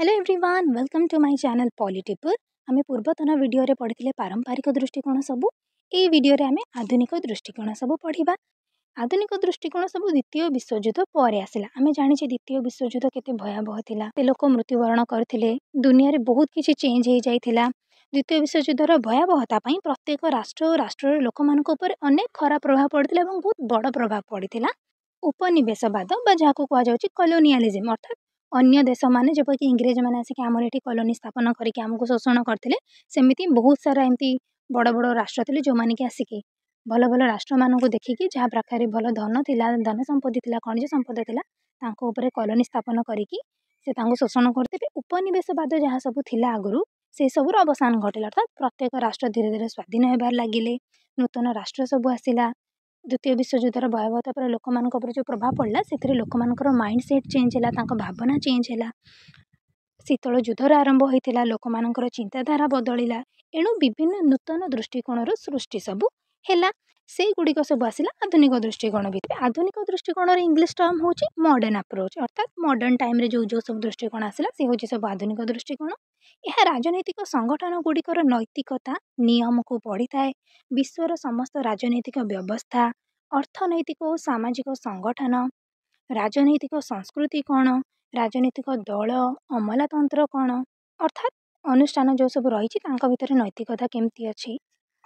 hello everyone welcome to my channel ପଲିଟିପୁର ଆମେ ପୂର୍ବତନ ଭିଡ଼ିଓରେ ପଢ଼ିଥିଲେ ପାରମ୍ପରିକ ଦୃଷ୍ଟିକୋଣ ସବୁ ଏଇ ଭିଡ଼ିଓରେ ଆମେ ଆଧୁନିକ ଦୃଷ୍ଟିକୋଣ ସବୁ ପଢ଼ିବା ଆଧୁନିକ ଦୃଷ୍ଟିକୋଣ ସବୁ ଦ୍ୱିତୀୟ ବିଶ୍ୱଯୁଦ୍ଧ ପରେ ଆସିଲା ଆମେ ଜାଣିଛେ ଦ୍ୱିତୀୟ ବିଶ୍ୱଯୁଦ୍ଧ କେତେ ଭୟାବହ ଥିଲା ଲୋକ ମୃତ୍ୟୁବରଣ କରିଥିଲେ ଦୁନିଆରେ ବହୁତ କିଛି ଚେଞ୍ଜ ହେଇଯାଇଥିଲା ଦ୍ୱିତୀୟ ବିଶ୍ୱଯୁଦ୍ଧର ଭୟାବହତା ପାଇଁ ପ୍ରତ୍ୟେକ ରାଷ୍ଟ୍ର ଓ ରାଷ୍ଟ୍ରର ଲୋକମାନଙ୍କ ଉପରେ ଅନେକ ଖରାପ ପ୍ରଭାବ ପଡ଼ିଥିଲା ଏବଂ ବହୁତ ବଡ଼ ପ୍ରଭାବ ପଡ଼ିଥିଲା ଉପନିବେଶବାଦ ବା ଯାହାକୁ କୁହାଯାଉଛି କଲୋନିଆଲିଜିମ୍ ଅର୍ଥାତ୍ ଅନ୍ୟ ଦେଶମାନେ ଯେପରିକି ଇଂରେଜମାନେ ଆସିକି ଆମର ଏଠି କଲୋନୀ ସ୍ଥାପନ କରିକି ଆମକୁ ଶୋଷଣ କରିଥିଲେ ସେମିତି ବହୁତ ସାରା ଏମିତି ବଡ଼ ବଡ଼ ରାଷ୍ଟ୍ର ଥିଲେ ଯେଉଁମାନେ କି ଆସିକି ଭଲ ଭଲ ରାଷ୍ଟ୍ରମାନଙ୍କୁ ଦେଖିକି ଯାହା ପାଖରେ ଭଲ ଧନ ଥିଲା ଧନ ସମ୍ପତ୍ତି ଥିଲା ଖଣିଜ ସମ୍ପଦ ଥିଲା ତାଙ୍କ ଉପରେ କଲୋନୀ ସ୍ଥାପନ କରିକି ସେ ତାଙ୍କୁ ଶୋଷଣ କରିଥିଲେ ଉପନିବେଶବାଦ ଯାହା ସବୁ ଥିଲା ଆଗରୁ ସେସବୁର ଅବସାନ ଘଟିଲା ଅର୍ଥାତ୍ ପ୍ରତ୍ୟେକ ରାଷ୍ଟ୍ର ଧୀରେ ଧୀରେ ସ୍ୱାଧୀନ ହେବାରେ ଲାଗିଲେ ନୂତନ ରାଷ୍ଟ୍ର ସବୁ ଆସିଲା ଦ୍ୱିତୀୟ ବିଶ୍ୱଯୁଦ୍ଧର ଭୟାବହତା ପରେ ଲୋକମାନଙ୍କ ଉପରେ ଯେଉଁ ପ୍ରଭାବ ପଡ଼ିଲା ସେଥିରେ ଲୋକମାନଙ୍କର ମାଇଣ୍ଡ ସେଟ୍ ଚେଞ୍ଜ ହେଲା ତାଙ୍କ ଭାବନା ଚେଞ୍ଜ ହେଲା ଶୀତଳ ଯୁଦ୍ଧର ଆରମ୍ଭ ହୋଇଥିଲା ଲୋକମାନଙ୍କର ଚିନ୍ତାଧାରା ବଦଳିଲା ଏଣୁ ବିଭିନ୍ନ ନୂତନ ଦୃଷ୍ଟିକୋଣର ସୃଷ୍ଟି ସବୁ ହେଲା ସେଇଗୁଡ଼ିକ ସବୁ ଆସିଲା ଆଧୁନିକ ଦୃଷ୍ଟିକୋଣ ଭିତରେ ଆଧୁନିକ ଦୃଷ୍ଟିକୋଣରେ ଇଂଲିଶ ଟର୍ମ ହେଉଛି ମଡ଼ର୍ଣ୍ଣ ଆପ୍ରୋଚ୍ ଅର୍ଥାତ୍ ମଡ଼ର୍ଣ୍ଣ ଟାଇମ୍ରେ ଯେଉଁ ଯେଉଁ ସବୁ ଦୃଷ୍ଟିକୋଣ ଆସିଲା ସେ ହେଉଛି ସବୁ ଆଧୁନିକ ଦୃଷ୍ଟିକୋଣ ଏହା ରାଜନୈତିକ ସଂଗଠନଗୁଡ଼ିକର ନୈତିକତା ନିୟମକୁ ପଢ଼ିଥାଏ ବିଶ୍ୱର ସମସ୍ତ ରାଜନୈତିକ ବ୍ୟବସ୍ଥା ଅର୍ଥନୈତିକ ଓ ସାମାଜିକ ସଂଗଠନ ରାଜନୈତିକ ସଂସ୍କୃତି କ'ଣ ରାଜନୈତିକ ଦଳ ଅମଲାତନ୍ତ୍ର କ'ଣ ଅର୍ଥାତ୍ ଅନୁଷ୍ଠାନ ଯେଉଁ ସବୁ ରହିଛି ତାଙ୍କ ଭିତରେ ନୈତିକତା କେମିତି ଅଛି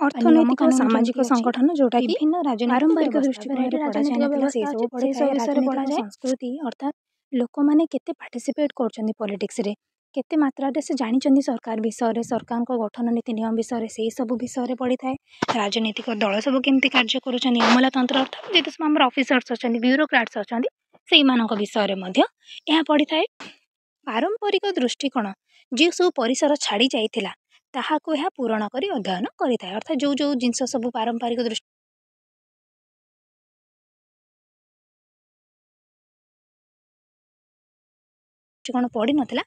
ଅର୍ଥନୈତିକ ସାମାଜିକ ସଂଗଠନ ଯୋଉଟାକି ବିଭିନ୍ନ ରାଜନୈତିକ ପାରମ୍ପରିକ ଦୃଷ୍ଟିକୋଣରେ ପଢ଼ାଯାଇନଥିଲା ସେସବୁ ସେସବୁ ବିଷୟରେ ପଢ଼ାଯାଏ ସଂସ୍କୃତି ଅର୍ଥାତ୍ ଲୋକମାନେ କେତେ ପାର୍ଟିସିପେଟ୍ କରୁଛନ୍ତି ପଲିଟିକ୍ସରେ କେତେ ମାତ୍ରାରେ ସେ ଜାଣିଛନ୍ତି ସରକାର ବିଷୟରେ ସରକାରଙ୍କ ଗଠନ ନୀତି ନିୟମ ବିଷୟରେ ସେହିସବୁ ବିଷୟରେ ପଢ଼ିଥାଏ ରାଜନୈତିକ ଦଳ ସବୁ କେମିତି କାର୍ଯ୍ୟ କରୁଛନ୍ତି ଅମଲାତନ୍ତ୍ର ଅର୍ଥାତ୍ ଯେତେ ସବୁ ଆମର ଅଫିସର୍ସ ଅଛନ୍ତି ବ୍ୟୁରୋକ୍ରାଟ୍ସ ଅଛନ୍ତି ସେଇମାନଙ୍କ ବିଷୟରେ ମଧ୍ୟ ଏହା ପଢ଼ିଥାଏ ପାରମ୍ପରିକ ଦୃଷ୍ଟିକୋଣ ଯିଏ ସବୁ ପରିସର ଛାଡ଼ି ଯାଇଥିଲା ତାହାକୁ ଏହା ପୂରଣ କରି ଅଧ୍ୟୟନ କରିଥାଏ ଅର୍ଥାତ୍ ଯେଉଁ ଯେଉଁ ଜିନିଷ ସବୁ ପାରମ୍ପରିକ ଦୃଷ୍ଟି ଦୃଷ୍ଟିକୋଣ ପଢ଼ିନଥିଲା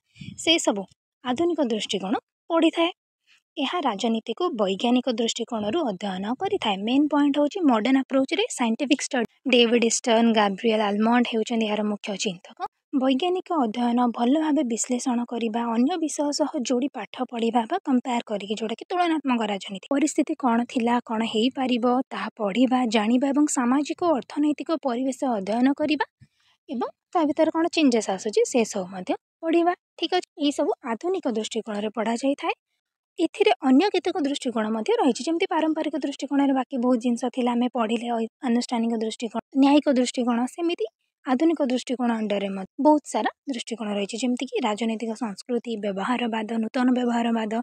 ସେସବୁ ଆଧୁନିକ ଦୃଷ୍ଟିକୋଣ ପଢ଼ିଥାଏ ଏହା ରାଜନୀତିକୁ ବୈଜ୍ଞାନିକ ଦୃଷ୍ଟିକୋଣରୁ ଅଧ୍ୟୟନ କରିଥାଏ ମେନ୍ ପଏଣ୍ଟ ହେଉଛି ମଡର୍ଣ୍ଣ ଆପ୍ରୋଚ୍ରେ scientific study David Easton Gabriel Almond ହେଉଛନ୍ତି ଏହାର ମୁଖ୍ୟ ଚିନ୍ତକ ବୈଜ୍ଞାନିକ ଅଧ୍ୟୟନ ଭଲ ଭାବେ ବିଶ୍ଳେଷଣ କରିବା ଅନ୍ୟ ବିଷୟ ସହ ଯୋଡ଼ି ପାଠ ପଢ଼ିବା ବା କମ୍ପେୟାର କରିକି ଯେଉଁଟାକି ତୁଳନାତ୍ମକ ରାଜନୀତି ପରିସ୍ଥିତି କ'ଣ ଥିଲା କ'ଣ ହେଇପାରିବ ତାହା ପଢ଼ିବା ଜାଣିବା ଏବଂ ସାମାଜିକ ଅର୍ଥନୈତିକ ପରିବେଶ ଅଧ୍ୟୟନ କରିବା ଏବଂ ତା ଭିତରେ କ'ଣ ଚେଞ୍ଜେସ୍ ଆସୁଛି ସେସବୁ ମଧ୍ୟ ପଢ଼ିବା ଠିକ୍ ଅଛି ଏହିସବୁ ଆଧୁନିକ ଦୃଷ୍ଟିକୋଣରେ ପଢ଼ାଯାଇଥାଏ ଏଥିରେ ଅନ୍ୟ କେତେକ ଦୃଷ୍ଟିକୋଣ ମଧ୍ୟ ରହିଛି ଯେମିତି ପାରମ୍ପରିକ ଦୃଷ୍ଟିକୋଣରେ ବାକି ବହୁତ ଜିନିଷ ଥିଲା ଆମେ ପଢ଼ିଲେ ଆନୁଷ୍ଠାନିକ ଦୃଷ୍ଟିକୋଣ ନ୍ୟାୟିକ ଦୃଷ୍ଟିକୋଣ ସେମିତି ଆଧୁନିକ ଦୃଷ୍ଟିକୋଣ ଅଣ୍ଡରରେ ବହୁତ ସାରା ଦୃଷ୍ଟିକୋଣ ରହିଛି ଯେମିତିକି ରାଜନୈତିକ ସଂସ୍କୃତି ବ୍ୟବହାରବାଦ ନୂତନ ବ୍ୟବହାରବାଦ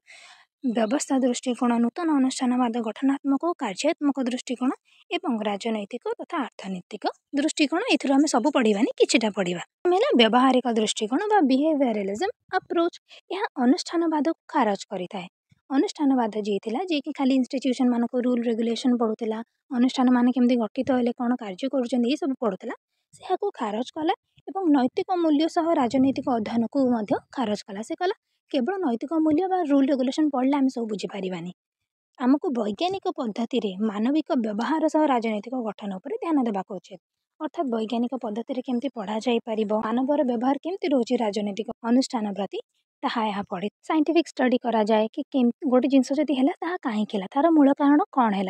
ବ୍ୟବସ୍ଥା ଦୃଷ୍ଟିକୋଣ ନୂତନ ଅନୁଷ୍ଠାନବାଦ ଗଠନାତ୍ମକ ଓ କାର୍ଯ୍ୟାତ୍ମକ ଦୃଷ୍ଟିକୋଣ ଏବଂ ରାଜନୈତିକ ତଥା ଅର୍ଥନୈତିକ ଦୃଷ୍ଟିକୋଣ ଏଥିରୁ ଆମେ ସବୁ ପଢ଼ିବାନି କିଛିଟା ପଢ଼ିବା ହେଲା ବ୍ୟବହାରିକ ଦୃଷ୍ଟିକୋଣ ବା ବିହେଭିଆରାଲିଜମ୍ ଆପ୍ରୋଚ୍ ଏହା ଅନୁଷ୍ଠାନବାଦକୁ ଖାରଜ କରିଥାଏ ଅନୁଷ୍ଠାନ ବାଧ୍ୟ ଯାଇଥିଲା ଯିଏକି ଖାଲି ଇନଷ୍ଟିଚ୍ୟୁସନ୍ ମାନଙ୍କୁ ରୁଲ୍ ରେଗୁଲେସନ୍ ପଢ଼ୁଥିଲା ଅନୁଷ୍ଠାନ ମାନେ କେମିତି ଗଠିତ ହେଲେ କ'ଣ କାର୍ଯ୍ୟ କରୁଛନ୍ତି ଏସବୁ ପଢ଼ୁଥିଲା ସେ ଏହାକୁ ଖାରଜ କଲା ଏବଂ ନୈତିକ ମୂଲ୍ୟ ସହ ରାଜନୈତିକ ଅଧ୍ୟୟନକୁ ମଧ୍ୟ ଖାରଜ କଲା ସେ କଲା କେବଳ ନୈତିକ ମୂଲ୍ୟ ବା ରୁଲ୍ ରେଗୁଲେସନ୍ ପଢ଼ିଲେ ଆମେ ସବୁ ବୁଝିପାରିବାନି ଆମକୁ ବୈଜ୍ଞାନିକ ପଦ୍ଧତିରେ ମାନବିକ ବ୍ୟବହାର ସହ ରାଜନୈତିକ ଗଠନ ଉପରେ ଧ୍ୟାନ ଦେବାକୁ ଉଚିତ अर्थात वैज्ञानिक पद्धति में कमी पढ़ा जापर मानवर व्यवहार केमती रोज राजनैतिक अनुष्ठान प्रति ता पढ़े सैंटिफिक स्टडी कराए कि गोटे जिनस जी कहीं तार मूल कारण कौन है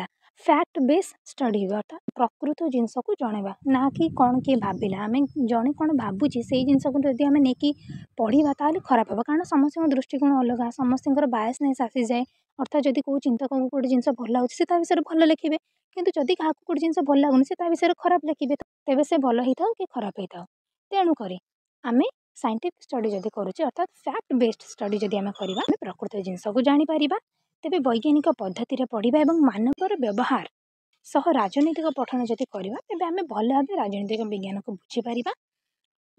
फैक्ट बेस स्टडी अर्थात प्रकृत जिनस को जनवा ना कि कौन किए भाविला आम जड़े कौन भावुचे से ही जिनस नहीं पढ़ा तो खराब हे कारण समस्त दृष्टिकोण अलग समस्त बायसनेस आसी जाए अर्थात जदि कोई चिंतक को गोटे जिन भल लगे से विषय भल लिखे कितु जदि क्या गोटे जिन भल लगुनि से विषय खराब लिखे ତେବେ ସେ ଭଲ ହୋଇଥାଉ କି ଖରାପ ହୋଇଥାଉ ତେଣୁକରି ଆମେ ସାଇଣ୍ଟିଫିକ୍ ଷ୍ଟଡି ଯଦି କରୁଛେ ଅର୍ଥାତ୍ ଫ୍ୟାକ୍ଟ ବେସ୍ଡ ଷ୍ଟଡି ଯଦି ଆମେ କରିବା ଆମେ ପ୍ରକୃତ ଜିନିଷକୁ ଜାଣିପାରିବା ତେବେ ବୈଜ୍ଞାନିକ ପଦ୍ଧତିରେ ପଢ଼ିବା ଏବଂ ମାନବର ବ୍ୟବହାର ସହ ରାଜନୈତିକ ପଠନ ଯଦି କରିବା ତେବେ ଆମେ ଭଲ ଭାବେ ରାଜନୈତିକ ବିଜ୍ଞାନକୁ ବୁଝିପାରିବା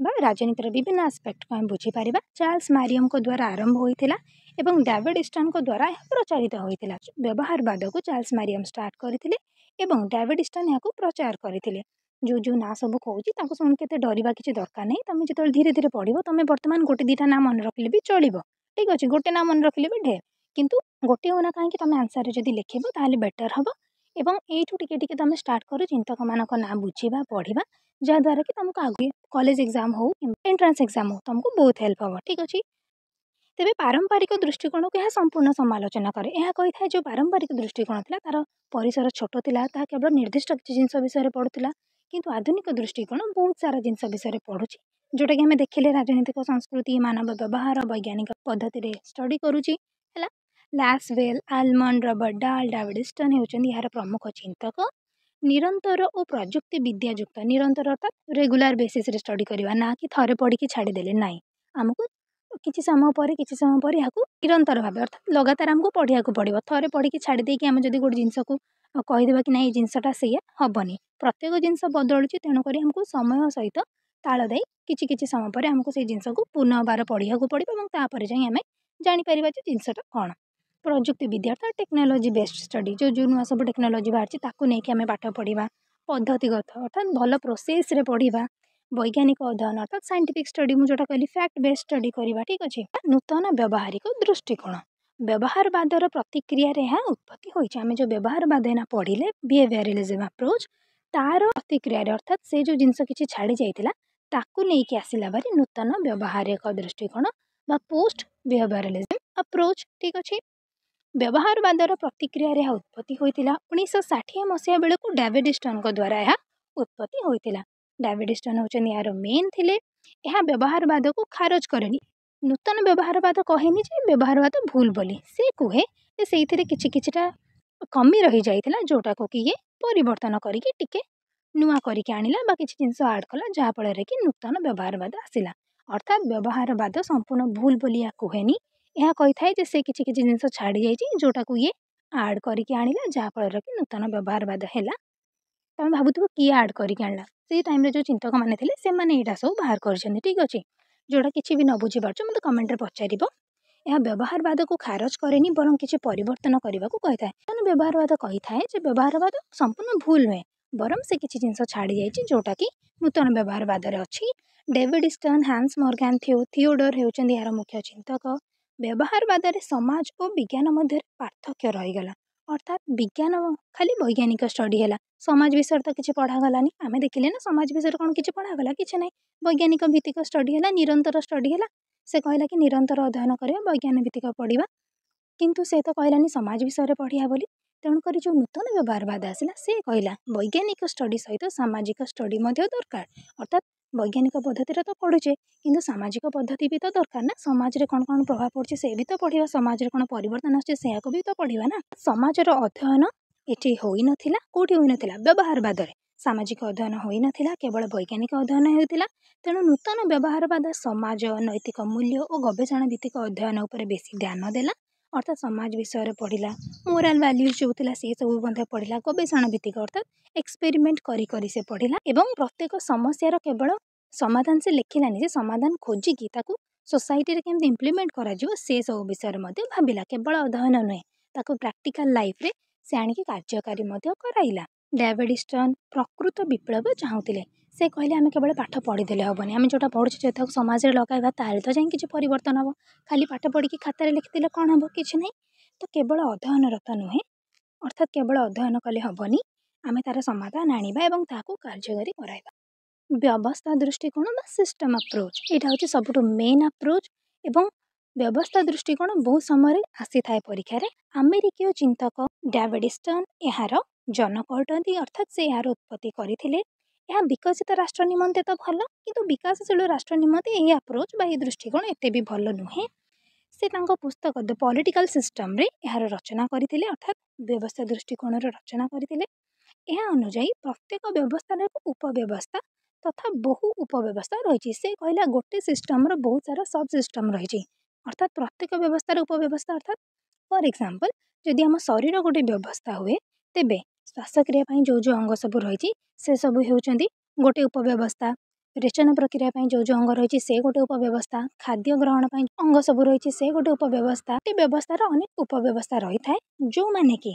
ବା ରାଜନୀତିର ବିଭିନ୍ନ ଆସ୍ପେକ୍ଟକୁ ଆମେ ବୁଝିପାରିବା ଚାର୍ଲସ ମାରିୟମ୍ଙ୍କ ଦ୍ୱାରା ଆରମ୍ଭ ହୋଇଥିଲା ଏବଂ ଡାଭିଡ୍ ଇଷ୍ଟାନ୍ଙ୍କ ଦ୍ୱାରା ଏହା ପ୍ରଚାରିତ ହୋଇଥିଲା ବ୍ୟବହାରବାଦକୁ ଚାର୍ଲସ ମାରିୟମ୍ ଷ୍ଟାର୍ଟ କରିଥିଲେ ଏବଂ ଡାଭିଡ୍ ଇଷ୍ଟାନ୍ ଏହାକୁ ପ୍ରଚାର କରିଥିଲେ ଯେଉଁ ଯେଉଁ ନାଁ ସବୁ କହୁଛି ତାଙ୍କୁ ଶୁଣିକି ଏତେ ଡରିବା କିଛି ଦରକାର ନାହିଁ ତୁମେ ଯେତେବେଳେ ଧୀରେ ଧୀରେ ପଢ଼ିବ ତୁମେ ବର୍ତ୍ତମାନ ଗୋଟେ ଦୁଇଟା ନାଁ ମନେ ରଖିଲେ ବି ଚଳିବ ଠିକ୍ ଅଛି ଗୋଟେ ନାଁ ମନେ ରଖିଲେ ବି ଢେର କିନ୍ତୁ ଗୋଟେ ହେଉ କାହିଁକି ତୁମେ ଆନ୍ସର୍ରେ ଯଦି ଲେଖିବ ତା'ହେଲେ ବେଟର୍ ହେବ ଏବଂ ଏଇଠୁ ଟିକେ ଟିକେ ତୁମେ ଷ୍ଟାର୍ଟ କର ଚିନ୍ତକମାନଙ୍କ ନାଁ ବୁଝିବା ପଢ଼ିବା ଯାହାଦ୍ୱାରା କି ତୁମକୁ ଆଗେ କଲେଜ ଏକ୍ଜାମ୍ ହେଉ ଏଣ୍ଟ୍ରାନ୍ସ ଏକ୍ଜାମ୍ ହେଉ ତୁମକୁ ବହୁତ ହେଲ୍ପ ହେବ ଠିକ୍ ଅଛି ତେବେ ପାରମ୍ପରିକ ଦୃଷ୍ଟିକୋଣକୁ ଏହା ସମ୍ପୂର୍ଣ୍ଣ ସମାଲୋଚନା କରେ ଏହା କହିଥାଏ ଯେଉଁ ପାରମ୍ପରିକ ଦୃଷ୍ଟିକୋଣ ଥିଲା ତା'ର ପରିସର ଛୋଟ ଥିଲା ତାହା କେବଳ ନିର୍ଦ୍ଦିଷ୍ଟ କିଛି ଜିନିଷ ବିଷୟରେ ପଡ଼ୁଥିଲା କିନ୍ତୁ ଆଧୁନିକ ଦୃଷ୍ଟିକୋଣ ବହୁତ ସାରା ଜିନିଷ ବିଷୟରେ ପଢ଼ୁଛି ଯେଉଁଟାକି ଆମେ ଦେଖିଲେ ରାଜନୈତିକ ସଂସ୍କୃତି ମାନବ ବ୍ୟବହାର ବୈଜ୍ଞାନିକ ପଦ୍ଧତିରେ ଷ୍ଟଡ଼ି କରୁଛି ହେଲା Lasswell Almond Robert Dahl David ହେଉଛନ୍ତି ଏହାର ପ୍ରମୁଖ ଚିନ୍ତକ ନିରନ୍ତର ଓ ପ୍ରଯୁକ୍ତି ବିଦ୍ୟା ଯୁକ୍ତ ନିରନ୍ତର ଅର୍ଥାତ୍ ରେଗୁଲାର ବେସିସ୍ରେ ଷ୍ଟଡ଼ି କରିବା ନା କି ଥରେ ପଢ଼ିକି ଛାଡ଼ିଦେଲେ ନାହିଁ ଆମକୁ କିଛି ସମୟ ପରେ କିଛି ସମୟ ପରେ ଏହାକୁ ନିରନ୍ତର ଭାବେ ଅର୍ଥାତ୍ ଲଗାତାର ଆମକୁ ପଢ଼ିବାକୁ ପଡ଼ିବ ଥରେ ପଢ଼ିକି ଛାଡ଼ି ଦେଇକି ଆମେ ଯଦି ଗୋଟେ ଜିନିଷକୁ ଆଉ କହିଦେବା କି ନାହିଁ ଏଇ ଜିନିଷଟା ସେଇଆ ହେବନି ପ୍ରତ୍ୟେକ ଜିନିଷ ବଦଳୁଛି ତେଣୁକରି ଆମକୁ ସମୟ ସହିତ ତାଳ ଦେଇ କିଛି କିଛି ସମୟ ପରେ ଆମକୁ ସେଇ ଜିନିଷକୁ ପୁନଃବାର ପଢ଼ିବାକୁ ପଡ଼ିବ ଏବଂ ତାପରେ ଯାଇ ଆମେ ଜାଣିପାରିବା ଯେ ଜିନିଷଟା କ'ଣ ପ୍ରଯୁକ୍ତି ବିଦ୍ୟା ଅର୍ଥାତ୍ ଟେକ୍ନୋଲୋଜି ବେସ୍ଡ ଷ୍ଟଡ଼ି ଯେଉଁ ଯେଉଁ ନୂଆ ସବୁ ଟେକ୍ନୋଲୋଜି ବାହାରିଛି ତାକୁ ନେଇକି ଆମେ ପାଠ ପଢ଼ିବା ପଦ୍ଧତିଗତ ଅର୍ଥାତ୍ ଭଲ ପ୍ରୋସେସ୍ରେ ପଢ଼ିବା ବୈଜ୍ଞାନିକ ଅଧ୍ୟୟନ ଅର୍ଥାତ୍ ସାଇଣ୍ଟିଫିକ୍ ଷ୍ଟଡ଼ି ମୁଁ ଯେଉଁଟା କହିଲି ଫ୍ୟାକ୍ଟ ବେସ୍ ଷ୍ଟଡ଼ି କରିବା ଠିକ୍ ଅଛି ନୂତନ ବ୍ୟବହାରିକ ଦୃଷ୍ଟିକୋଣ ବ୍ୟବହାରବାଦର ପ୍ରତିକ୍ରିୟାରେ ଏହା ଉତ୍ପତ୍ତି ହୋଇଛି ଆମେ ଯେଉଁ ବ୍ୟବହାରବାଦ ଏଇନା ପଢ଼ିଲେ ବିହେଭିଆରାଲିଜମ୍ ଆପ୍ରୋଚ୍ ତା'ର ପ୍ରତିକ୍ରିୟାରେ ଅର୍ଥାତ୍ ସେ ଯେଉଁ ଜିନିଷ କିଛି ଛାଡ଼ି ଯାଇଥିଲା ତାକୁ ନେଇକି ଆସିଲା ଭାରି ନୂତନ ବ୍ୟବହାରିକ ଦୃଷ୍ଟିକୋଣ ବା ପୋଷ୍ଟ ବିହେଭିଆରାଲିଜମ୍ ଆପ୍ରୋଚ୍ ଠିକ୍ ଅଛି ବ୍ୟବହାରବାଦର ପ୍ରତିକ୍ରିୟାରେ ଏହା ଉତ୍ପତ୍ତି ହୋଇଥିଲା ଉଣେଇଶହ ଷାଠିଏ ମସିହା ବେଳକୁ ଡାଭିଡିଷ୍ଟନଙ୍କ ଦ୍ୱାରା ଏହା ଉତ୍ପତ୍ତି ହୋଇଥିଲା ଡାଭିଡିଷ୍ଟନ ହେଉଛନ୍ତି ଏହାର ମେନ୍ ଥିଲେ ଏହା ବ୍ୟବହାରବାଦକୁ ଖାରଜ କରେନି ନୂତନ ବ୍ୟବହାରବାଦ କହେନି ଯେ ବ୍ୟବହାରବାଦ ଭୁଲ ବୋଲି ସେ କୁହେ ଯେ ସେଇଥିରେ କିଛି କିଛିଟା କମି ରହିଯାଇଥିଲା ଯେଉଁଟାକୁ କି ଇଏ ପରିବର୍ତ୍ତନ କରିକି ଟିକେ ନୂଆ କରିକି ଆଣିଲା ବା କିଛି ଜିନିଷ ଆଡ଼୍ କଲା ଯାହାଫଳରେ କି ନୂତନ ବ୍ୟବହାରବାଦ ଆସିଲା ଅର୍ଥାତ୍ ବ୍ୟବହାରବାଦ ସମ୍ପୂର୍ଣ୍ଣ ଭୁଲ ବୋଲି ଏହା କୁହେନି ଏହା କହିଥାଏ ଯେ ସେ କିଛି କିଛି ଜିନିଷ ଛାଡ଼ିଯାଇଛି ଯେଉଁଟାକୁ ଇଏ ଆଡ଼୍ କରିକି ଆଣିଲା ଯାହାଫଳରେ କି ନୂତନ ବ୍ୟବହାରବାଦ ହେଲା ତମେ ଭାବୁଥିବ କିଏ ଆଡ଼୍ କରିକି ଆଣିଲା ସେଇ ଟାଇମ୍ରେ ଯେଉଁ ଚିନ୍ତକମାନେ ଥିଲେ ସେମାନେ ଏଇଟା ସବୁ ବାହାର କରିଛନ୍ତି ଠିକ୍ ଅଛି ଯୋଉଟା କିଛି ବି ନ ବୁଝିପାରୁଛ ମୋତେ କମେଣ୍ଟରେ ପଚାରିବ ଏହା ବ୍ୟବହାରବାଦକୁ ଖାରଜ କରେନି ବରଂ କିଛି ପରିବର୍ତ୍ତନ କରିବାକୁ କହିଥାଏ ତେଣୁ ବ୍ୟବହାରବାଦ କହିଥାଏ ଯେ ବ୍ୟବହାରବାଦ ସମ୍ପୂର୍ଣ୍ଣ ଭୁଲ ନୁହେଁ ବରଂ ସେ କିଛି ଜିନିଷ ଛାଡ଼ି ଯାଇଛି ଯେଉଁଟାକି ନୂତନ ବ୍ୟବହାରବାଦରେ ଅଛି David Easton Hans Morgenthau Theodore ହେଉଛନ୍ତି ଏହାର ମୁଖ୍ୟ ଚିନ୍ତକ ବ୍ୟବହାରବାଦରେ ସମାଜ ଓ ବିଜ୍ଞାନ ମଧ୍ୟରେ ପାର୍ଥକ୍ୟ ରହିଗଲା अर्थात विज्ञान खाली वैज्ञानिक स्टडी होला समाज विषय त कि देखिले ना समाज विषय कि पढागला कि नै वैज्ञानिक भित्तिक स्टडी होला निरन्तर स्टडी से होला कि निरन्तर अध्ययन क्या वैज्ञान भित्तिक पढिया किन से त कहिला समाज विषय विषय पढिया बोली तेणुकरी जो नूतन व्यवहारवाद आसला वैज्ञानिक स्टडी सहित सामाजिक स्टडी दरकार अर्थात ବୈଜ୍ଞାନିକ ପଦ୍ଧତିରେ ତ ପଢ଼ୁଛେ କିନ୍ତୁ ସାମାଜିକ ପଦ୍ଧତି ବି ତ ଦରକାର ନା ସମାଜରେ କ'ଣ କ'ଣ ପ୍ରଭାବ ପଡ଼ୁଛି ସେ ବି ତ ପଢ଼ିବା ସମାଜରେ କ'ଣ ପରିବର୍ତ୍ତନ ଆସୁଛି ସେୟାକୁ ବି ତ ପଢ଼ିବା ନା ସମାଜର ଅଧ୍ୟୟନ ଏଠି ହୋଇନଥିଲା କେଉଁଠି ହୋଇନଥିଲା ବ୍ୟବହାରବାଦରେ ସାମାଜିକ ଅଧ୍ୟୟନ ହୋଇନଥିଲା କେବଳ ବୈଜ୍ଞାନିକ ଅଧ୍ୟୟନ ହେଉଥିଲା ତେଣୁ ନୂତନ ବ୍ୟବହାରବାଦ ସମାଜ ନୈତିକ ମୂଲ୍ୟ ଓ ଗବେଷଣା ଭିତ୍ତିକ ଅଧ୍ୟୟନ ଉପରେ ବେଶୀ ଧ୍ୟାନ ଦେଲା ଅର୍ଥାତ୍ ସମାଜ ବିଷୟରେ ପଢ଼ିଲା ମୋରାଲ୍ ଭାଲ୍ୟୁଜ୍ ଯେଉଁ ଥିଲା ସେସବୁ ମଧ୍ୟ ପଢ଼ିଲା ଗବେଷଣା ଭିତ୍ତିକ ଅର୍ଥାତ୍ ଏକ୍ସପେରିମେଣ୍ଟ କରି କରି ସେ ପଢ଼ିଲା ଏବଂ ପ୍ରତ୍ୟେକ ସମସ୍ୟାର କେବଳ ସମାଧାନ ସେ ଲେଖିଲାନି ଯେ ସମାଧାନ ଖୋଜିକି ତାକୁ ସୋସାଇଟିରେ କେମିତି ଇମ୍ପ୍ଲିମେଣ୍ଟ କରାଯିବ ସେସବୁ ବିଷୟରେ ମଧ୍ୟ ଭାବିଲା କେବଳ ଅଧ୍ୟୟନ ନୁହେଁ ତାକୁ ପ୍ରାକ୍ଟିକାଲ୍ ଲାଇଫ୍ରେ ସେ ଆଣିକି କାର୍ଯ୍ୟକାରୀ ମଧ୍ୟ କରାଇଲା ଡାଇବେଟିଷ୍ଟନ୍ ପ୍ରକୃତ ବିପ୍ଳବ ଚାହୁଁଥିଲେ ସେ କହିଲେ ଆମେ କେବଳ ପାଠ ପଢ଼ିଦେଲେ ହେବନି ଆମେ ଯେଉଁଟା ପଢ଼ୁଛେ ଯଦି ତାକୁ ସମାଜରେ ଲଗାଇବା ତା'ହେଲେ ତ ଯାଇ କିଛି ପରିବର୍ତ୍ତନ ହେବ ଖାଲି ପାଠ ପଢ଼ିକି ଖାତାରେ ଲେଖିଦେଲେ କ'ଣ ହେବ କିଛି ନାହିଁ ତ କେବଳ ଅଧ୍ୟୟନରତ ନୁହେଁ ଅର୍ଥାତ୍ କେବଳ ଅଧ୍ୟୟନ କଲେ ହେବନି ଆମେ ତା'ର ସମାଧାନ ଆଣିବା ଏବଂ ତାହାକୁ କାର୍ଯ୍ୟକାରୀ କରାଇବା ବ୍ୟବସ୍ଥା ଦୃଷ୍ଟିକୋଣ ବା ସିଷ୍ଟମ୍ ଆପ୍ରୋଚ୍ ଏଇଟା ହେଉଛି ସବୁଠୁ ମେନ୍ ଆପ୍ରୋଚ୍ ଏବଂ ବ୍ୟବସ୍ଥା ଦୃଷ୍ଟିକୋଣ ବହୁ ସମୟରେ ଆସିଥାଏ ପରୀକ୍ଷାରେ ଆମେରିକୀୟ ଚିନ୍ତକ ଡାଭିଡ଼ ଷ୍ଟର୍ନ ଏହାର ଜନକ ଅଟନ୍ତି ଅର୍ଥାତ୍ ସେ ଏହାର ଉତ୍ପତ୍ତି କରିଥିଲେ ଏହା ବିକଶିତ ରାଷ୍ଟ୍ର ନିମନ୍ତେ ତ ଭଲ କିନ୍ତୁ ବିକାଶଶୀଳ ରାଷ୍ଟ୍ର ନିମନ୍ତେ ଏହି ଆପ୍ରୋଚ୍ ବା ଏହି ଦୃଷ୍ଟିକୋଣ ଏତେ ବି ଭଲ ନୁହେଁ ସେ ତାଙ୍କ ପୁସ୍ତକ ଦ ପଲିଟିକାଲ୍ ସିଷ୍ଟମ୍ରେ ଏହାର ରଚନା କରିଥିଲେ ଅର୍ଥାତ୍ ବ୍ୟବସ୍ଥା ଦୃଷ୍ଟିକୋଣର ରଚନା କରିଥିଲେ ଏହା ଅନୁଯାୟୀ ପ୍ରତ୍ୟେକ ବ୍ୟବସ୍ଥାର ଏକ ଉପବ୍ୟବସ୍ଥା ତଥା ବହୁ ଉପବ୍ୟବସ୍ଥା ରହିଛି ସେ କହିଲା ଗୋଟେ ସିଷ୍ଟମ୍ର ବହୁତ ସାରା ସବ୍ ସିଷ୍ଟମ୍ ରହିଛି ଅର୍ଥାତ୍ ପ୍ରତ୍ୟେକ ବ୍ୟବସ୍ଥାର ଉପବ୍ୟବସ୍ଥା ଅର୍ଥାତ୍ ଫର୍ ଏକ୍ସାମ୍ପଲ୍ ଯଦି ଆମ ଶରୀର ଗୋଟେ ବ୍ୟବସ୍ଥା ହୁଏ ତେବେ श्वासक्रिया जो जो अंग सब रही से सब हूँ गोटे उपव्यवस्था रेचन प्रक्रिया जो जो अंग रही से गोटे उपव्यवस्था खाद्य ग्रहण अंग सब रही से गोटे उपव्यवस्था ये व्यवस्था अनेक उपव्यवस्था रही था जो मैंने कि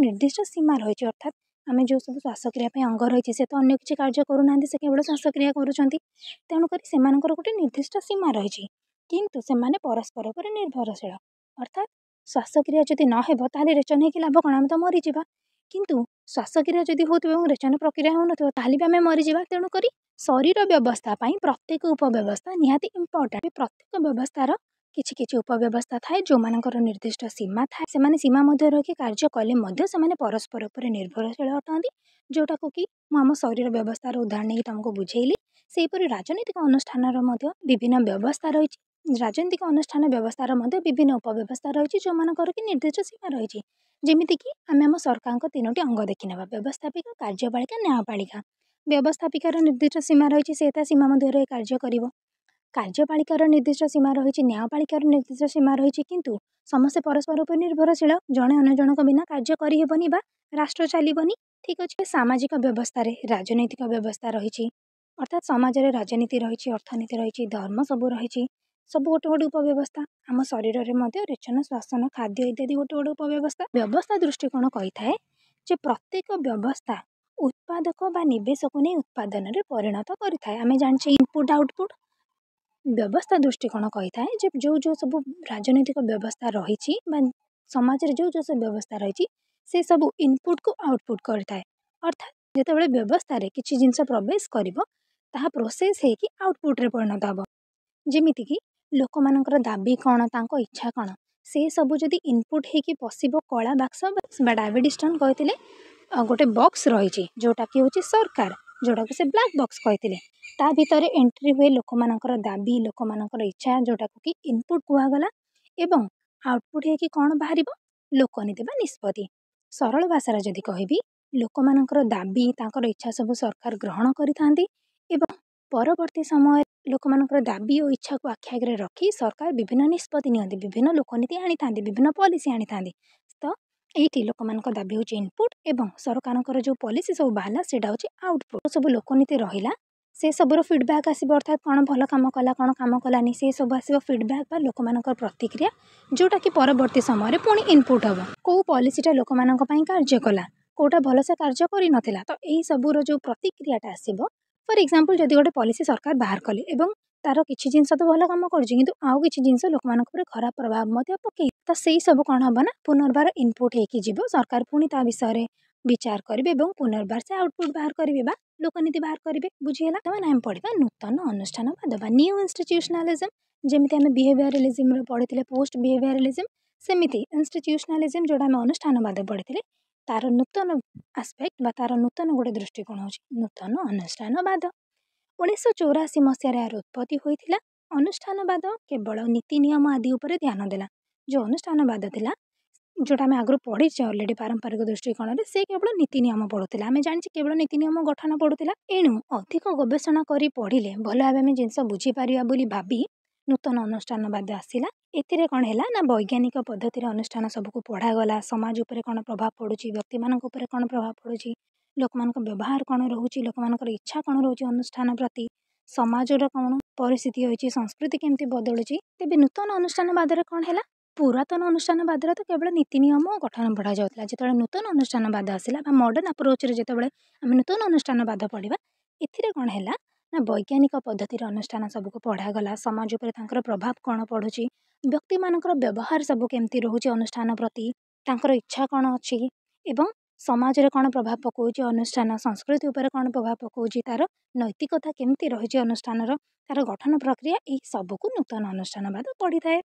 निर्दिष्ट सीमा रही अर्थात आम जो सब श्वासक्रिया अंग रही से तो अगर किसी कार्य करूना से केवल श्वासक्रिया करेणुक से गोटे निर्दिष्ट सीमा रही कि परस्पर पर निर्भरशील अर्थात श्वासक्रिया जदि नहब तेल रेचन हो लाभ कौन आम तो मरीज কিন্তু শ্বাসক্রিয়া যদি होतে এবং রেচন প্রক্রিয়া होत না তে তাহলে আমি মরে যেবা তেনু করি শরীরের ব্যবস্থা পাই প্রত্যেক উপব্যবস্থা নিহাতে ইম্পর্ট প্রত্যেক ব্যবস্থার কিছি কিছি উপব্যবস্থা ঠায় জো মানকর নির্দিষ্ট সীমা ঠায় সে মানে সীমা মধ্যে রেখে কার্য করলে মধ্যে সে মানে পরস্পর উপরে নির্ভরশীল হয় যেটি কোকি মানব শরীরের ব্যবস্থার উদাহরণ নে তুমি বুঝাইলি সেই পরে রাজনৈতিক অনুষ্ঠানের মধ্যে বিভিন্ন ব্যবস্থা রইছে রাজনৈতিক অনুষ্ঠানের ব্যবস্থার মধ্যে বিভিন্ন উপব্যবস্থা রইছে জো মানকর কি নির্দিষ্ট সীমা রইছে ଯେମିତିକି ଆମେ ଆମ ସରକାରଙ୍କ ତିନୋଟି ଅଙ୍ଗ ଦେଖିନେବା ବ୍ୟବସ୍ଥାପିକା କାର୍ଯ୍ୟପାଳିକା ନ୍ୟାୟପାଳିକା ବ୍ୟବସ୍ଥାପିକାର ନିର୍ଦ୍ଦିଷ୍ଟ ସୀମା ରହିଛି ସେ ତା ସୀମା ମଧ୍ୟରେ କାର୍ଯ୍ୟ କରିବ କାର୍ଯ୍ୟପାଳିକାର ନିର୍ଦ୍ଦିଷ୍ଟ ସୀମା ରହିଛି ନ୍ୟାୟପାଳିକାର ନିର୍ଦ୍ଦିଷ୍ଟ ସୀମା ରହିଛି କିନ୍ତୁ ସମସ୍ତେ ପରସ୍ପର ଉପରେ ନିର୍ଭରଶୀଳ ଜଣେ ଅନ୍ୟ ଜଣଙ୍କ ବିନା କାର୍ଯ୍ୟ କରିହେବନି ବା ରାଷ୍ଟ୍ର ଚାଲିବନି ଠିକ୍ ଅଛି ସାମାଜିକ ବ୍ୟବସ୍ଥାରେ ରାଜନୈତିକ ବ୍ୟବସ୍ଥା ରହିଛି ଅର୍ଥାତ୍ ସମାଜରେ ରାଜନୀତି ରହିଛି ଅର୍ଥନୀତି ରହିଛି ଧର୍ମ ସବୁ ରହିଛି ସବୁ ଗୋଟେ ଗୋଟେ ଉପବ୍ୟବସ୍ଥା ଆମ ଶରୀରରେ ମଧ୍ୟ ରେଚନ ଶ୍ଵାସନ ଖାଦ୍ୟ ଇତ୍ୟାଦି ଗୋଟେ ଗୋଟେ ଉପବ୍ୟବସ୍ଥା ବ୍ୟବସ୍ଥା ଦୃଷ୍ଟିକୋଣ କହିଥାଏ ଯେ ପ୍ରତ୍ୟେକ ବ୍ୟବସ୍ଥା ଉତ୍ପାଦକ ବା ନିବେଶକୁ ନେଇ ଉତ୍ପାଦନରେ ପରିଣତ କରିଥାଏ ଆମେ ଜାଣିଛେ ଇନପୁଟ୍ ଆଉଟପୁଟ୍ ବ୍ୟବସ୍ଥା ଦୃଷ୍ଟିକୋଣ କହିଥାଏ ଯେ ଯେଉଁ ଯେଉଁ ସବୁ ରାଜନୈତିକ ବ୍ୟବସ୍ଥା ରହିଛି ବା ସମାଜରେ ଯେଉଁ ଯେଉଁ ସବୁ ବ୍ୟବସ୍ଥା ରହିଛି ସେ ସବୁ ଇନପୁଟ୍କୁ ଆଉଟପୁଟ୍ କରିଥାଏ ଅର୍ଥାତ୍ ଯେତେବେଳେ ବ୍ୟବସ୍ଥାରେ କିଛି ଜିନିଷ ପ୍ରବେଶ କରିବ ତାହା ପ୍ରୋସେସ୍ ହେଇକି ଆଉଟପୁଟ୍ରେ ପରିଣତ ହେବ ଯେମିତିକି ଲୋକମାନଙ୍କର ଦାବି କ'ଣ ତାଙ୍କ ଇଚ୍ଛା କ'ଣ ସେ ସବୁ ଯଦି ଇନପୁଟ୍ ହେଇକି ପଶିବ କଳା ବାକ୍ସ ବା ଡାଇବେଟିଷ୍ଟନ୍ କହିଥିଲେ ଗୋଟେ ବକ୍ସ ରହିଛି ଯେଉଁଟାକି ହେଉଛି ସରକାର ଯେଉଁଟାକୁ ସେ ବ୍ଲାକ୍ ବକ୍ସ କହିଥିଲେ ତା ଭିତରେ ଏଣ୍ଟ୍ରି ହୁଏ ଲୋକମାନଙ୍କର ଦାବି ଲୋକମାନଙ୍କର ଇଚ୍ଛା ଯେଉଁଟାକୁ କି ଇନପୁଟ୍ କୁହାଗଲା ଏବଂ ଆଉଟପୁଟ୍ ହେଇକି କ'ଣ ବାହାରିବ ଲୋକ ନେଇଥିବା ନିଷ୍ପତ୍ତି ସରଳ ଭାଷାରେ ଯଦି କହିବି ଲୋକମାନଙ୍କର ଦାବି ତାଙ୍କର ଇଚ୍ଛା ସବୁ ସରକାର ଗ୍ରହଣ କରିଥାନ୍ତି ଏବଂ ପରବର୍ତ୍ତୀ ସମୟରେ ଲୋକମାନଙ୍କର ଦାବି ଓ ଇଚ୍ଛାକୁ ଆଖି ଆଗରେ ରଖି ସରକାର ବିଭିନ୍ନ ନିଷ୍ପତ୍ତି ନିଅନ୍ତି ବିଭିନ୍ନ ଲୋକନୀତି ଆଣିଥାନ୍ତି ବିଭିନ୍ନ ପଲିସି ଆଣିଥାନ୍ତି ତ ଏଇଠି ଲୋକମାନଙ୍କ ଦାବି ହେଉଛି ଇନପୁଟ୍ ଏବଂ ସରକାରଙ୍କର ଯେଉଁ ପଲିସି ସବୁ ବାହାରିଲା ସେଇଟା ହେଉଛି ଆଉଟପୁଟ୍ ସବୁ ଲୋକନୀତି ରହିଲା ସେ ସବୁର ଫିଡ଼ବ୍ୟାକ୍ ଆସିବ ଅର୍ଥାତ୍ କ'ଣ ଭଲ କାମ କଲା କ'ଣ କାମ କଲାନି ସେ ସବୁ ଆସିବ ଫିଡ଼ବ୍ୟାକ୍ ବା ଲୋକମାନଙ୍କର ପ୍ରତିକ୍ରିୟା ଯେଉଁଟାକି ପରବର୍ତ୍ତୀ ସମୟରେ ପୁଣି ଇନପୁଟ୍ ହେବ କେଉଁ ପଲିସିଟା ଲୋକମାନଙ୍କ ପାଇଁ କାର୍ଯ୍ୟ କଲା କେଉଁଟା ଭଲସେ କାର୍ଯ୍ୟ କରିନଥିଲା ତ ଏଇ ସବୁର ଯେଉଁ ପ୍ରତିକ୍ରିୟାଟା ଆସିବ ଫର୍ ଏକ୍ଜାମ୍ପଲ୍ ଯଦି ଗୋଟେ ପଲିସି ସରକାର ବାହାର କଲେ ଏବଂ ତା'ର କିଛି ଜିନିଷ ତ ଭଲ କାମ କରୁଛି କିନ୍ତୁ ଆଉ କିଛି ଜିନିଷ ଲୋକମାନଙ୍କ ଉପରେ ଖରାପ ପ୍ରଭାବ ମଧ୍ୟ ପକାଇ ତ ସେଇ ସବୁ କ'ଣ ହେବ ନା ପୁନର୍ବାର ଇନପୁଟ୍ ହେଇକି ଯିବ ସରକାର ପୁଣି ତା ବିଷୟରେ ବିଚାର କରିବେ ଏବଂ ପୁନର୍ବାର ସେ ଆଉଟପୁଟ୍ ବାହାର କରିବେ ବା ଲୋକନୀତି ବାହାର କରିବେ ବୁଝିହେଲା ସେମାନେ ଆମେ ପଢ଼ିବା ନୂତନ ଅନୁଷ୍ଠାନବାଦ ବା ନ୍ୟୁ ଇନଷ୍ଟିଚ୍ୟୁସନାଲିଜମ୍ ଯେମିତି ଆମେ ବିହେଭିଆରାଲିଜିମ୍ରେ ପଢ଼ିଥିଲେ ପୋଷ୍ଟ ବିହେଭିଆରାଲିଜିମ୍ ସେମିତି ଇନଷ୍ଟିଚ୍ୟୁସନାଲିଜିମ୍ ଯେଉଁଟା ଆମେ ଅନୁଷ୍ଠାନବାଦ ପଢ଼ିଥିଲେ ତା'ର ନୂତନ ଆସପେକ୍ଟ ବା ତା'ର ନୂତନ ଗୋଟେ ଦୃଷ୍ଟିକୋଣ ହେଉଛି ନୂତନ ଅନୁଷ୍ଠାନବାଦ ଉଣେଇଶହ ଚଉରାଅଶୀ ମସିହାରେ ଏହାର ଉତ୍ପତ୍ତି ହୋଇଥିଲା ଅନୁଷ୍ଠାନବାଦ କେବଳ ନୀତି ନିୟମ ଆଦି ଉପରେ ଧ୍ୟାନ ଦେଲା ଯେଉଁ ଅନୁଷ୍ଠାନବାଦ ଥିଲା ଯେଉଁଟା ଆମେ ଆଗରୁ ପଢ଼ିଛେ ଅଲରେଡ଼ି ପାରମ୍ପରିକ ଦୃଷ୍ଟିକୋଣରେ ସେ କେବଳ ନୀତି ନିୟମ ପଢ଼ୁଥିଲା ଆମେ ଜାଣିଛେ କେବଳ ନୀତି ନିୟମ ଗଠନ ପଡ଼ୁଥିଲା ଏଣୁ ଅଧିକ ଗବେଷଣା କରି ପଢ଼ିଲେ ଭଲ ଭାବେ ଆମେ ଜିନିଷ ବୁଝିପାରିବା ବୋଲି ଭାବି ନୂତନ ଅନୁଷ୍ଠାନ ବାଦ ଆସିଲା ଏଥିରେ କ'ଣ ହେଲା ନା ବୈଜ୍ଞାନିକ ପଦ୍ଧତିରେ ଅନୁଷ୍ଠାନ ସବୁକୁ ପଢ଼ାଗଲା ସମାଜ ଉପରେ କ'ଣ ପ୍ରଭାବ ପଡ଼ୁଛି ବ୍ୟକ୍ତିମାନଙ୍କ ଉପରେ କ'ଣ ପ୍ରଭାବ ପଡ଼ୁଛି ଲୋକମାନଙ୍କ ବ୍ୟବହାର କ'ଣ ରହୁଛି ଲୋକମାନଙ୍କର ଇଚ୍ଛା କ'ଣ ରହୁଛି ଅନୁଷ୍ଠାନ ପ୍ରତି ସମାଜର କ'ଣ ପରିସ୍ଥିତି ହୋଇଛି ସଂସ୍କୃତି କେମିତି ବଦଳୁଛି ତେବେ ନୂତନ ଅନୁଷ୍ଠାନ ବାଦରେ କ'ଣ ହେଲା ପୁରାତନ ଅନୁଷ୍ଠାନ ବାଦରେ ତ କେବଳ ନୀତି ନିୟମ ଓ ଗଠନ ପଢ଼ାଯାଉଥିଲା ଯେତେବେଳେ ନୂତନ ଅନୁଷ୍ଠାନ ବାଦ ଆସିଲା ବା ମଡ଼ର୍ଣ୍ଣ ଆପ୍ରୋଚ୍ରେ ଯେତେବେଳେ ଆମେ ନୂତନ ଅନୁଷ୍ଠାନ ବାଦ ପଢ଼ିବା ଏଥିରେ କ'ଣ ହେଲା ନା ବୈଜ୍ଞାନିକ ପଦ୍ଧତିର ଅନୁଷ୍ଠାନ ସବୁକୁ ପଢ଼ାଗଲା ସମାଜ ଉପରେ ତାଙ୍କର ପ୍ରଭାବ କ'ଣ ପଡ଼ୁଛି ବ୍ୟକ୍ତିମାନଙ୍କର ବ୍ୟବହାର ସବୁ କେମିତି ରହୁଛି ଅନୁଷ୍ଠାନ ପ୍ରତି ତାଙ୍କର ଇଚ୍ଛା କ'ଣ ଅଛି ଏବଂ ସମାଜରେ କ'ଣ ପ୍ରଭାବ ପକାଉଛି ଅନୁଷ୍ଠାନ ସଂସ୍କୃତି ଉପରେ କ'ଣ ପ୍ରଭାବ ପକାଉଛି ତା'ର ନୈତିକତା କେମିତି ରହିଛି ଅନୁଷ୍ଠାନର ତା'ର ଗଠନ ପ୍ରକ୍ରିୟା ଏହି ସବୁକୁ ନୂତନ ଅନୁଷ୍ଠାନବାଦ ପଢ଼ିଥାଏ